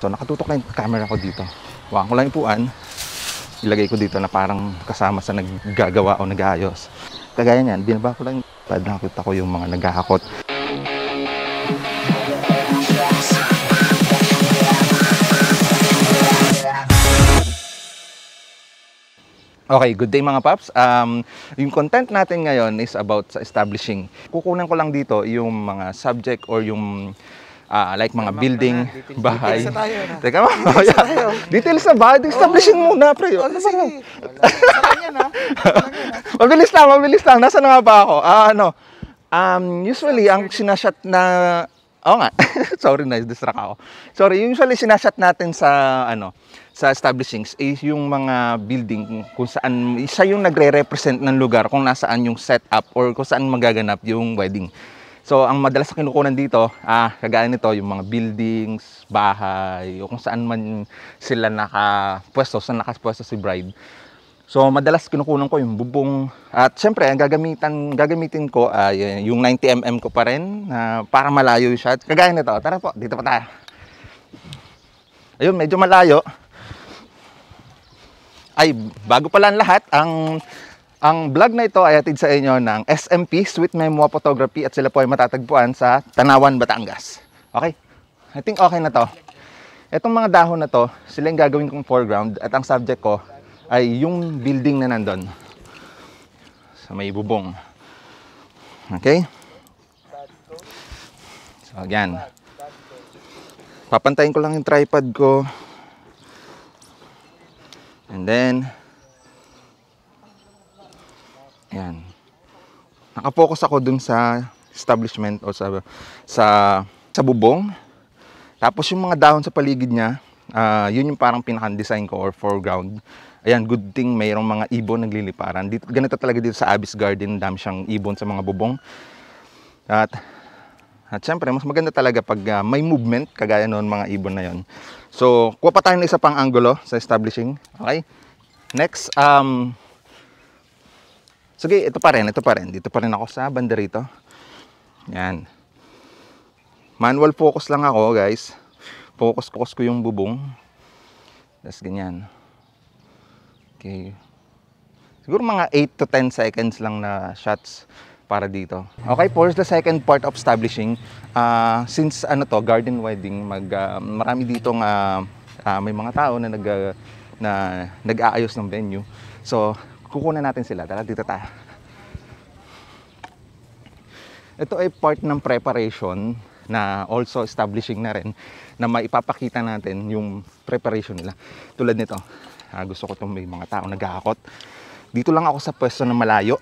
So nakatutok na yung camera ko dito. Huwag ko lang ipuan. Ilagay ko dito na parang kasama sa naggagawa o nag-aayos. Kagaya niyan, binaba ko lang pad nakita ko yung mga naghahakot. Okay, good day mga paps. Um, yung content natin ngayon is about sa establishing. Kukunan ko lang dito yung mga subject or yung uh, like mga Tama building, na, bahay. Details na tayo na. Teka ma, details, yeah. tayo. details na bahay, establishing oh. muna pre. Oh, ano sige. mabilis lang, mabilis lang. Nasaan na nga ba ako? Ah, ano? Um, usually, ang sinashot na... Oo oh, nga. Sorry, na-distract ako. Sorry, usually sinashot natin sa, ano, sa establishings is yung mga building kung saan, isa yung nagre-represent ng lugar kung nasaan yung setup or kung saan magaganap yung wedding. So, ang madalas na kinukunan dito, ah, kagaya nito, yung mga buildings, bahay, o kung saan man sila nakapwesto, saan nakapwesto si bride. So, madalas kinukunan ko yung bubong. At syempre, ang gagamitan, gagamitin ko ay ah, uh, yung 90mm ko pa rin uh, para malayo siya. Kagaya nito, tara po, dito pa tayo. Ayun, medyo malayo. Ay, bago pala ang lahat, ang ang vlog na ito ay hatid sa inyo ng SMP, Sweet Memo Photography at sila po ay matatagpuan sa Tanawan, Batangas. Okay? I think okay na to. Itong mga dahon na to, sila yung gagawin kong foreground at ang subject ko ay yung building na nandun. Sa may bubong. Okay? So, again. Papantayin ko lang yung tripod ko. And then, Ayan. Nakapokus ako dun sa establishment o sa, sa, sa bubong. Tapos yung mga dahon sa paligid niya, uh, yun yung parang pinaka-design ko or foreground. Ayan, good thing mayroong mga ibon nagliliparan. Dito, ganito talaga dito sa Abyss Garden, dami siyang ibon sa mga bubong. At at syempre, mas maganda talaga pag uh, may movement, kagaya noon mga ibon na yon. So, kuha pa tayo ng isa pang angulo sa establishing. Okay? Next, um, Sige, ito pa rin, ito pa rin. Dito pa rin ako sa banda rito. Yan. Manual focus lang ako, guys. Focus-focus ko yung bubong. Tapos ganyan. Okay. Siguro mga 8 to 10 seconds lang na shots para dito. Okay, for the second part of establishing, uh, since ano to, garden wedding, mag, uh, marami dito uh, ah, uh, may mga tao na nag uh, nag-aayos ng venue. So, kukunan natin sila. Tara, dito tayo. Ito ay part ng preparation na also establishing na rin na maipapakita natin yung preparation nila. Tulad nito, ah, gusto ko itong may mga tao naghahakot. Dito lang ako sa pwesto na malayo.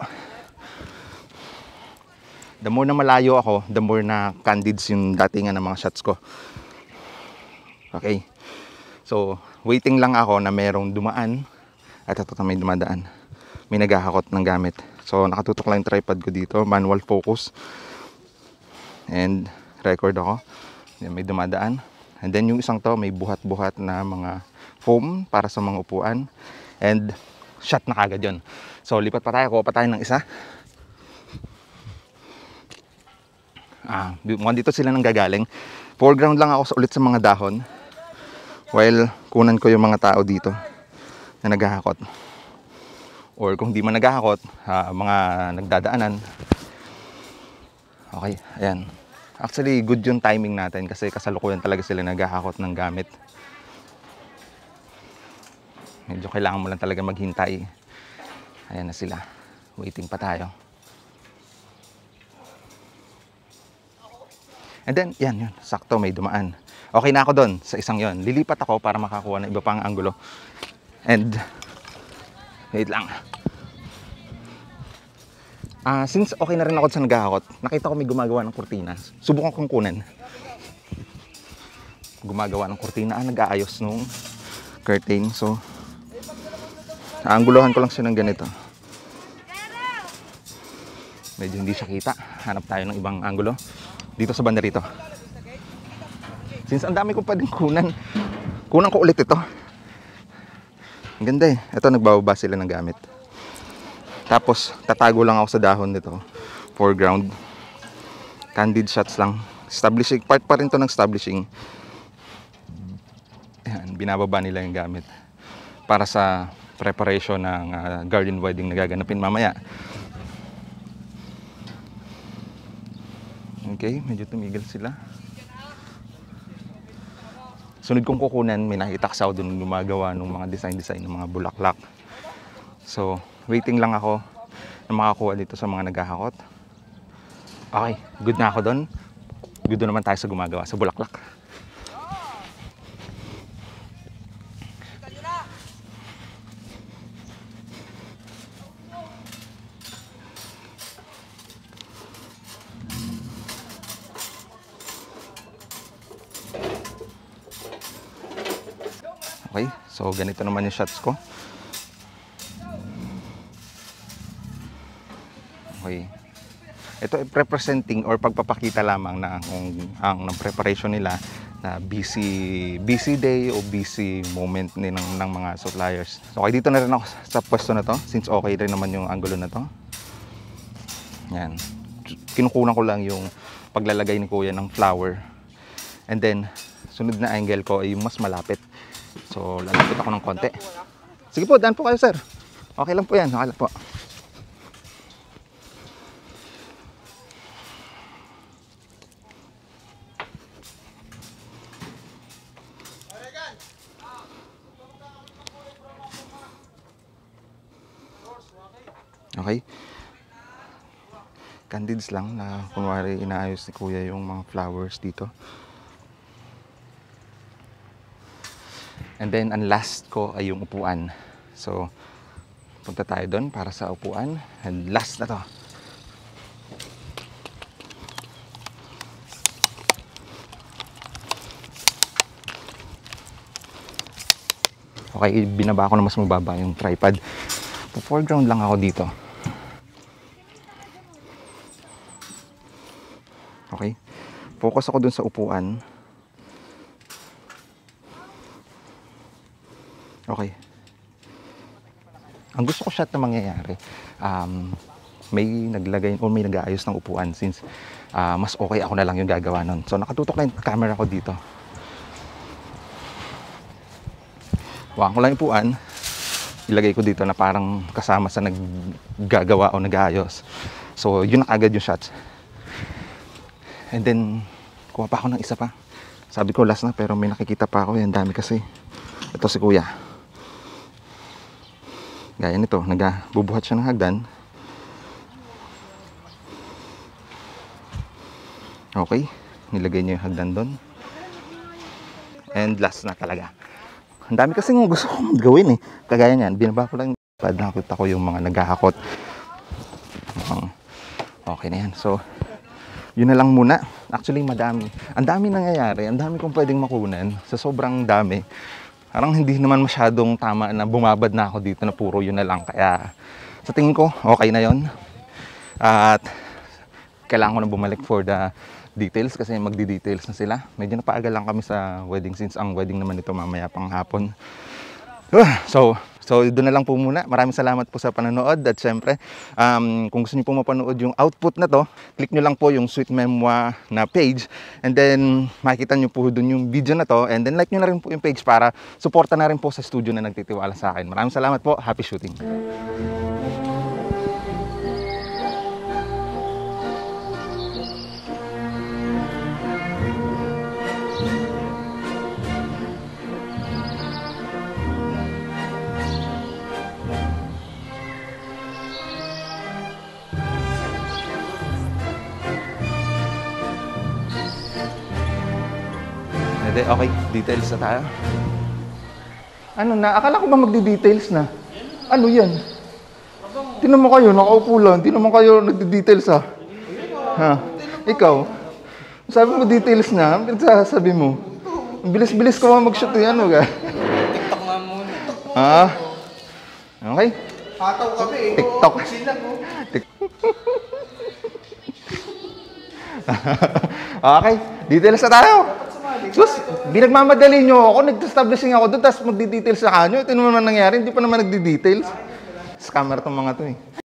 The more na malayo ako, the more na candid yung datingan ng mga shots ko. Okay. So, waiting lang ako na merong dumaan at ito na may dumadaan may naghahakot ng gamit so nakatutok lang yung tripod ko dito manual focus and record ako then may dumadaan and then yung isang to may buhat-buhat na mga foam para sa mga upuan and shot na kagad yun so lipat pa tayo kuha pa tayo ng isa ah, mukhang dito sila nang gagaling foreground lang ako ulit sa mga dahon while kunan ko yung mga tao dito na naghahakot or kung di man naghahakot, uh, mga nagdadaanan. Okay, ayan. Actually, good yung timing natin kasi kasalukuyan talaga sila naghahakot ng gamit. Medyo kailangan mo lang talaga maghintay. Ayan na sila. Waiting pa tayo. And then, yan yun. Sakto, may dumaan. Okay na ako doon sa isang yon. Lilipat ako para makakuha ng iba pang anggulo. And Wait lang. Uh, since okay na rin ako sa nagahakot, nakita ko may gumagawa ng kurtina. Subukan kong kunan. Gumagawa ng kurtina, ah, nag-aayos nung curtain. So, ang guluhan ko lang siya ng ganito. Medyo hindi siya kita. Hanap tayo ng ibang angulo. Dito sa banda rito. Since ang dami ko pa din kunan, kunan ko ulit ito. Ang ganda eh. Ito, nagbababa sila ng gamit. Tapos, tatago lang ako sa dahon nito. Foreground. Candid shots lang. Establishing. Part pa rin to ng establishing. Ayan, binababa nila yung gamit. Para sa preparation ng uh, garden wedding na gaganapin mamaya. Okay, medyo tumigil sila sunod kong kukunan, may nakita sa ako doon gumagawa ng mga design-design ng mga bulaklak. So, waiting lang ako na makakuha dito sa mga naghahakot. Okay, good na ako doon. Good naman tayo sa gumagawa sa bulaklak. So ganito naman yung shots ko. Okay. Ito ay representing or pagpapakita lamang na ang, ang, ang preparation nila na busy busy day o busy moment ni ng, ng mga suppliers. So okay dito na rin ako sa pwesto na to since okay rin naman yung angulo na to. Yan. Kinukunan ko lang yung paglalagay ni kuya ng flower. And then sunod na angle ko ay mas malapit So, lalapit ako ng konti. Sige po, daan po kayo sir. Okay lang po yan. Okay lang po. Okay? Candids lang na kunwari inaayos ni kuya yung mga flowers dito. And then, ang last ko ay yung upuan. So, punta tayo doon para sa upuan. And last na to. Okay, binaba ko na mas mababa yung tripod. So, foreground lang ako dito. Okay? Focus ako dun sa upuan. Okay. Ang gusto ko shot na mangyayari, um, may naglagay o may nag-aayos ng upuan since uh, mas okay ako na lang yung gagawa nun. So nakatutok na yung camera ko dito. Huwag ko lang yung upuan. Ilagay ko dito na parang kasama sa naggagawa o nag-aayos. So yun na agad yung shots. And then kuha pa ako ng isa pa. Sabi ko last na pero may nakikita pa ako. Yan dami kasi. Ito si kuya. Gaya nito, nagbubuhat siya ng hagdan. Okay, nilagay niya yung hagdan doon. And last na talaga. Ang dami kasi ng gusto kong gawin eh. Kagaya niyan, binaba ko lang pad nakita ko yung mga naghahakot. Okay na yan. So, yun na lang muna. Actually, madami. Ang dami nangyayari. Ang dami kong pwedeng makunan. Sa sobrang dami parang hindi naman masyadong tama na bumabad na ako dito na puro yun na lang. Kaya sa tingin ko, okay na yon At kailangan ko na bumalik for the details kasi magdi-details na sila. Medyo napaagal lang kami sa wedding since ang wedding naman nito mamaya pang hapon. Ah, so, So doon na lang po muna. Maraming salamat po sa panonood at syempre um, kung gusto niyo po mapanood yung output na to, click niyo lang po yung Sweet Memoir na page and then makikita niyo po doon yung video na to and then like niyo na rin po yung page para suporta na rin po sa studio na nagtitiwala sa akin. Maraming salamat po. Happy shooting. Pwede, okay. Details na tayo. Ano na? Akala ko ba magdi-details na? Ano yan? Tinan mo kayo, nakaupo lang. Tinan mo kayo, nagdi-details ah. Ha? Ikaw? Sabi mo details na, pinagsasabi mo. Ang bilis-bilis ko mag-shoot yan, eh. wag ah. TikTok na muna. Ha? Okay. Ataw kami. Eh. TikTok. Sila mo. okay, details na tayo. Tapos, binagmamadali nyo ako, nag-establishing ako doon, tapos magdi-details sa kanyo. Ito naman nangyari, hindi pa naman nagdi-details. Scammer tong mga to eh.